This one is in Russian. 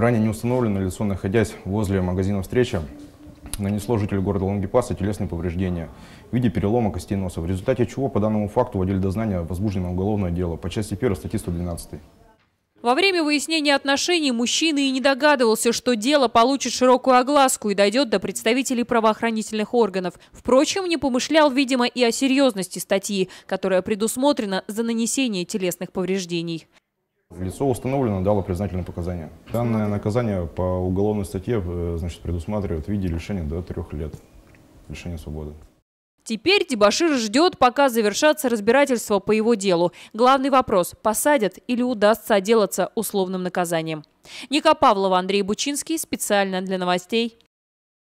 ранее не установлено лицо, находясь возле магазина «Встреча», нанесло жителю города Лонгипаса телесные повреждения в виде перелома костей носа, в результате чего по данному факту в отделе дознания возбуждено уголовное дело по части 1 статьи 112. Во время выяснения отношений мужчина и не догадывался, что дело получит широкую огласку и дойдет до представителей правоохранительных органов. Впрочем, не помышлял, видимо, и о серьезности статьи, которая предусмотрена за нанесение телесных повреждений. Лицо установлено, дало признательное показание. Данное наказание по уголовной статье э, значит, предусматривает в виде лишения до трех лет. Лишения свободы. Теперь Дебашир ждет, пока завершатся разбирательства по его делу. Главный вопрос – посадят или удастся отделаться условным наказанием? Ника Павлова, Андрей Бучинский. Специально для новостей.